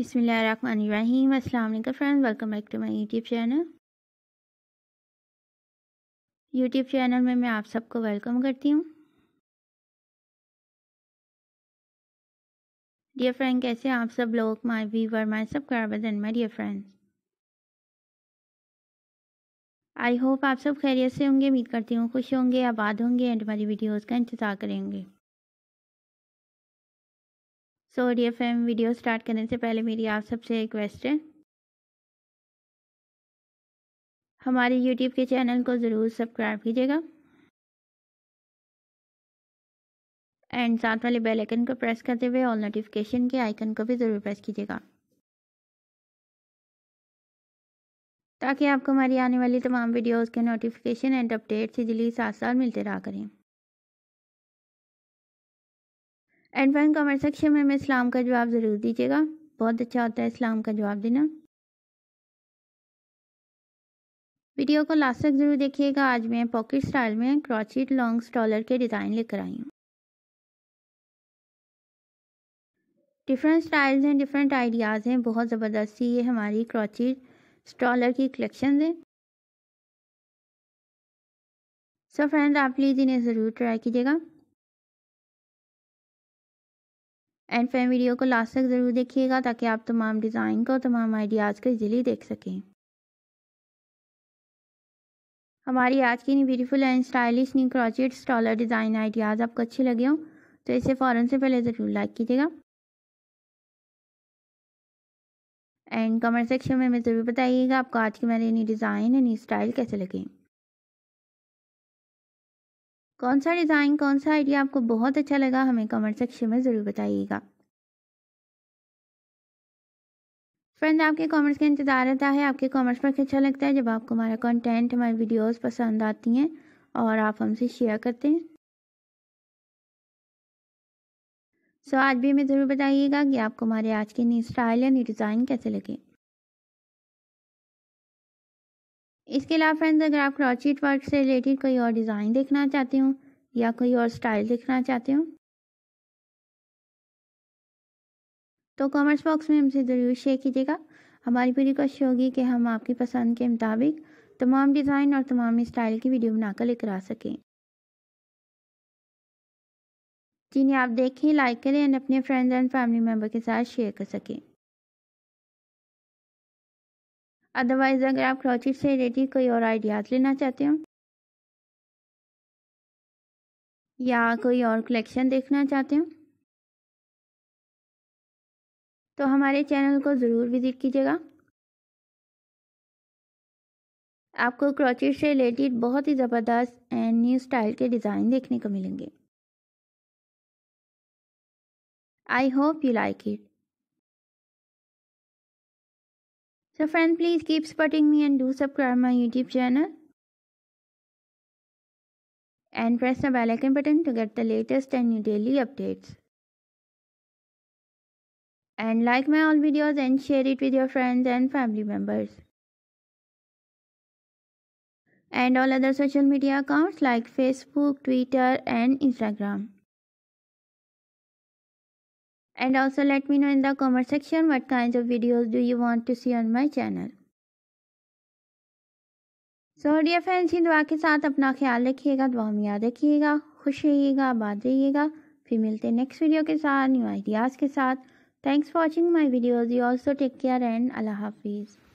बिसमीम अल्लाम friend welcome back to my YouTube channel YouTube channel में मैं आप सबको वेलकम करती हूँ डियर फ्रेंड कैसे आप सब लोग my viewer my subscribers and my dear friends I hope आप सब खैरियत से होंगे उम्मीद करती हूँ खुश होंगे आबाद होंगे एंड हमारी वीडियोज़ का इंतज़ार करेंगे so D F M video start करने से पहले मेरी आप सबसे रिक्वेस्ट है हमारे यूट्यूब के चैनल को ज़रूर सब्सक्राइब कीजिएगा एंड साथ वाले बेल आइकन को प्रेस करते हुए ऑल नोटिफिकेशन के आइकन को भी ज़रूर प्रेस कीजिएगा ताकि आपको हमारी आने वाली तमाम वीडियोस के नोटिफिकेशन एंड अपडेट्स जल्दी साथ साथ मिलते रहा करें एंड फ्रेंड कमेंट सेक्शन में हमें इस्लाम का जवाब ज़रूर दीजिएगा बहुत अच्छा होता है इस्लाम का जवाब देना वीडियो को लास्ट तक ज़रूर देखिएगा आज मैं पॉकेट स्टाइल में क्रॉचिट लॉन्ग स्टॉलर के डिज़ाइन लेकर आई हूँ डिफरेंट स्टाइल्स हैं डिफरेंट आइडियाज़ हैं बहुत ज़बरदस्ती ये हमारी क्रॉचिट स्टॉलर की कलेक्शन है सो फ्रेंड आप प्लीज़ इन्हें ज़रूर ट्राई कीजिएगा एंड फ्रेंड वीडियो को लास्ट तक ज़रूर देखिएगा ताकि आप तमाम डिज़ाइन को तमाम आइडियाज़ को इजीली देख सकें हमारी आज की beautiful and stylish new crochet stole design ideas आपको अच्छे लगे हों तो इसे फ़ौरन से पहले ज़रूर लाइक कीजिएगा एंड कमेंट सेक्शन में हमें ज़रूर बताइएगा आपको आज की मेरे नई डिज़ाइन एंड स्टाइल कैसे लगे कौन सा डिज़ाइन कौन सा आइडिया आपको बहुत अच्छा लगा हमें कमेंट सेक्शन में ज़रूर बताइएगा फ्रेंड आपके कमेंट्स का इंतज़ार रहता है आपके कमेंट्स पर अच्छा लगता है जब आपको हमारा कंटेंट हमारी वीडियोस पसंद आती हैं और आप हमसे शेयर करते हैं सो so, आज भी हमें ज़रूर बताइएगा कि आपको हमारे आज के नई स्टाइल या नई डिज़ाइन कैसे लगे इसके अलावा फ्रेंड्स अगर आप क्रॉचिट वर्क से रिलेटेड कोई और डिज़ाइन देखना चाहते हो या कोई और स्टाइल देखना चाहते हो तो कमेंट्स बॉक्स में हमसे ज़रूर शेयर कीजिएगा हमारी पूरी कोशिश होगी कि हम आपकी पसंद के मुताबिक तमाम डिज़ाइन और तमाम स्टाइल की वीडियो बनाकर लेकर आ सकें जिन्हें आप देखें लाइक करें एंड अपने फ्रेंड्स एंड फैमिली मेम्बर के साथ शेयर कर सकें अदरवाइज़ अगर आप क्रॉचिट से रिलेटेड कोई और आइडियाज़ लेना चाहते हो या कोई और कलेक्शन देखना चाहते हो तो हमारे चैनल को ज़रूर विज़िट कीजिएगा आपको क्रॉचिट से रिलेटेड बहुत ही ज़बरदस्त एंड न्यू स्टाइल के डिज़ाइन देखने को मिलेंगे I hope you like it So friend, please keep supporting me and do subscribe my YouTube channel. And press the bell icon button to get the latest and new daily updates. And like my all videos and share it with your friends and family members. And all other social media accounts like Facebook, Twitter and Instagram. and also let me know in the comment section what kinds of videos do you want to see on my channel. So dear friends इन दुआ के साथ अपना ख्याल रखिएगा दुआ में याद रखिएगा खुश रहिएगा आबाद रहिएगा फिर मिलते हैं नेक्स्ट वीडियो के साथ न्यू आइडियाज़ के साथ thanks for watching my videos you also take care and अल्लाह हाफिज़